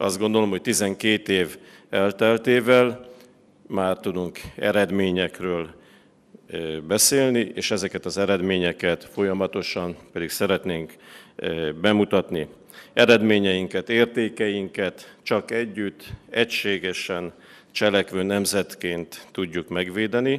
Azt gondolom, hogy 12 év elteltével már tudunk eredményekről beszélni, és ezeket az eredményeket folyamatosan pedig szeretnénk bemutatni. Eredményeinket, értékeinket csak együtt, egységesen cselekvő nemzetként tudjuk megvédeni,